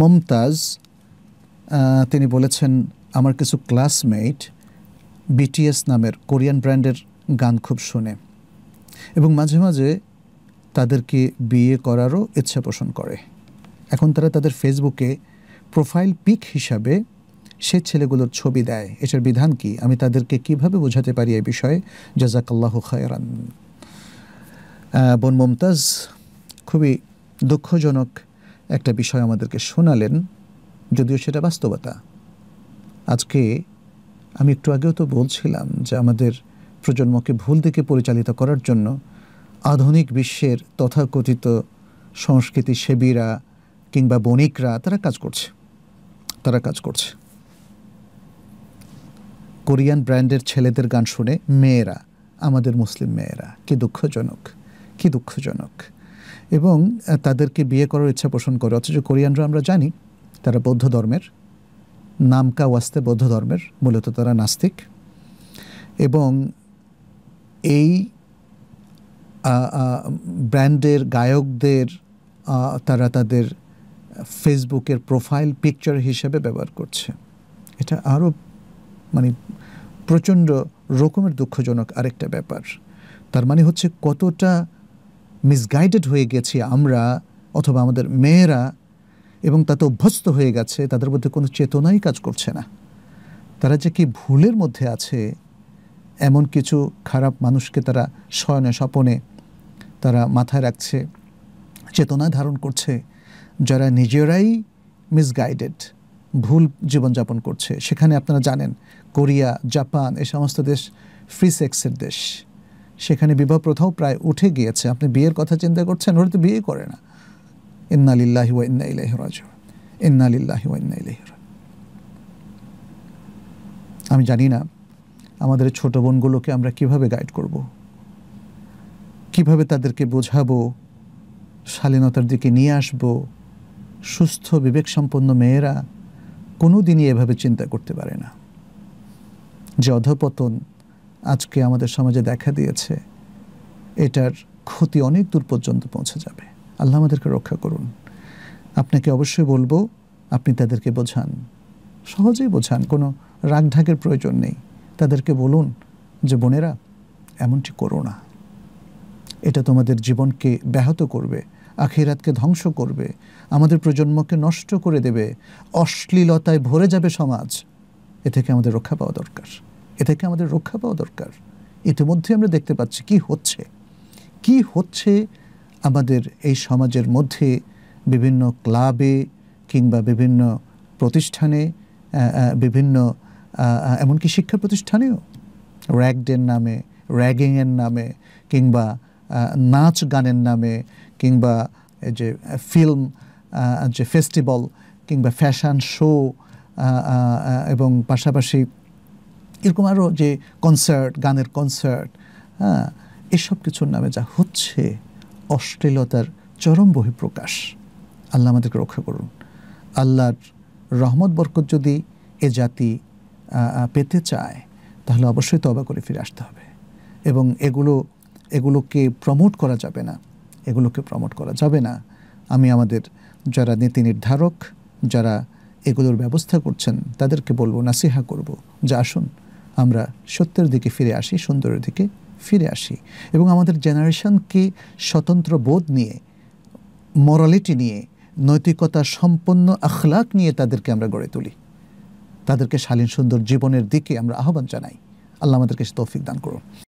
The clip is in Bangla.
মমতাজ তিনি বলেছেন আমার কিছু ক্লাসমেট বিটিএস নামের কোরিয়ান ব্র্যান্ডের গান খুব শুনে এবং মাঝে মাঝে তাদেরকে বিয়ে করারও ইচ্ছা পোষণ করে এখন তারা তাদের ফেসবুকে প্রোফাইল পিক হিসাবে সে ছেলেগুলোর ছবি দেয় এটার বিধান কি আমি তাদেরকে কিভাবে বোঝাতে পারি এ বিষয়ে জাজাকাল্লাহ খায়রান বোন মমতাজ খুবই দুঃখজনক একটা বিষয় আমাদেরকে শোনালেন যদিও সেটা বাস্তবতা আজকে আমি একটু আগেও তো বলছিলাম যে আমাদের প্রজন্মকে ভুল দিকে পরিচালিত করার জন্য আধুনিক বিশ্বের তথাকথিত সংস্কৃতি সেবীরা কিংবা বণিকরা তারা কাজ করছে তারা কাজ করছে কোরিয়ান ব্র্যান্ডের ছেলেদের গান শুনে মেয়েরা আমাদের মুসলিম মেয়েরা কি দুঃখজনক কি দুঃখজনক এবং তাদেরকে বিয়ে করার ইচ্ছা পোষণ করে অথচ কোরিয়ানরা আমরা জানি তারা বৌদ্ধ ধর্মের নামকা ওয়াস্তে বৌদ্ধ ধর্মের মূলত তারা নাস্তিক এবং এই ব্র্যান্ডের গায়কদের তারা তাদের ফেসবুকের প্রোফাইল পিকচার হিসেবে ব্যবহার করছে এটা আরও মানে প্রচণ্ড রকমের দুঃখজনক আরেকটা ব্যাপার তার মানে হচ্ছে কতটা মিসগাইডেড হয়ে গেছি আমরা অথবা আমাদের মেয়েরা এবং তাতে অভ্যস্ত হয়ে গেছে তাদের মধ্যে কোনো চেতনাই কাজ করছে না তারা যে কি ভুলের মধ্যে আছে এমন কিছু খারাপ মানুষকে তারা শয়নে স্বপনে তারা মাথায় রাখছে চেতনা ধারণ করছে যারা নিজেরাই মিসগাইডেড ভুল জীবনযাপন করছে সেখানে আপনারা জানেন কোরিয়া জাপান এ সমস্ত দেশ ফ্রি সেক্সের দেশ সেখানে বিবাহ প্রথাও প্রায় উঠে গিয়েছে আপনি বিয়ের কথা চিন্তা করছেন ওরা তো বিয়ে করে না ইন্না লিল্লাহি ওয়া ইন্না ইলাইহি রাজিউন ইন্না লিল্লাহি ওয়া ইন্না ইলাইহি আমি জানি না আমাদের ছোট বোনগুলোকে আমরা কিভাবে গাইড করব কিভাবে তাদেরকে বোঝাবো শালীনতার দিকে নিয়ে আসব সুস্থ বিবেকসম্পন্ন মেয়েরা কোনো দিনই এভাবে চিন্তা করতে পারে না যে অধপতন আজকে আমাদের সমাজে দেখা দিয়েছে এটার ক্ষতি অনেক দূর পর্যন্ত পৌঁছে যাবে আল্লাহ আমাদেরকে রক্ষা করুন আপনাকে অবশ্যই বলবো আপনি তাদেরকে বোঝান সহজেই বোঝান কোনো রাগঢাকের প্রয়োজন নেই তাদেরকে বলুন যে বোনেরা এমনটি করো না এটা তোমাদের জীবনকে ব্যাহত করবে আখিরাতকে ধ্বংস করবে আমাদের প্রজন্মকে নষ্ট করে দেবে অশ্লীলতায় ভরে যাবে সমাজ এ থেকে আমাদের রক্ষা পাওয়া দরকার এ থেকে আমাদের রক্ষা পাওয়া দরকার ইতিমধ্যে আমরা দেখতে পাচ্ছি কি হচ্ছে কি হচ্ছে আমাদের এই সমাজের মধ্যে বিভিন্ন ক্লাবে কিংবা বিভিন্ন প্রতিষ্ঠানে বিভিন্ন এমনকি শিক্ষা প্রতিষ্ঠানেও র্যাগডের নামে র্যাগিংয়ের নামে কিংবা নাচ গানের নামে কিংবা যে ফিল্ম যে ফেস্টিভ্যাল কিংবা ফ্যাশান শো এবং পাশাপাশি এরকম আরও যে কনসার্ট গানের কনসার্ট হ্যাঁ এসব কিছুর নামে যা হচ্ছে অশ্লীলতার চরম বহিঃপ্রকাশ আল্লাহ আমাদেরকে রক্ষা করুন আল্লাহর রহমত বরকত যদি এ জাতি পেতে চায় তাহলে অবশ্যই তবা করে ফিরে আসতে হবে এবং এগুলো এগুলোকে প্রমোট করা যাবে না এগুলোকে প্রমোট করা যাবে না আমি আমাদের যারা নীতি নির্ধারক যারা এগুলোর ব্যবস্থা করছেন তাদেরকে বলবো নাসিহা করব যে আসুন আমরা সত্যের দিকে ফিরে আসি সুন্দরের দিকে ফিরে আসি এবং আমাদের জেনারেশনকে স্বতন্ত্র বোধ নিয়ে মরালিটি নিয়ে নৈতিকতা সম্পন্ন আখলাক নিয়ে তাদেরকে আমরা গড়ে তুলি তাদেরকে শালীন সুন্দর জীবনের দিকে আমরা আহ্বান জানাই আল্লাহ আমাদেরকে তৌফিক দান করুন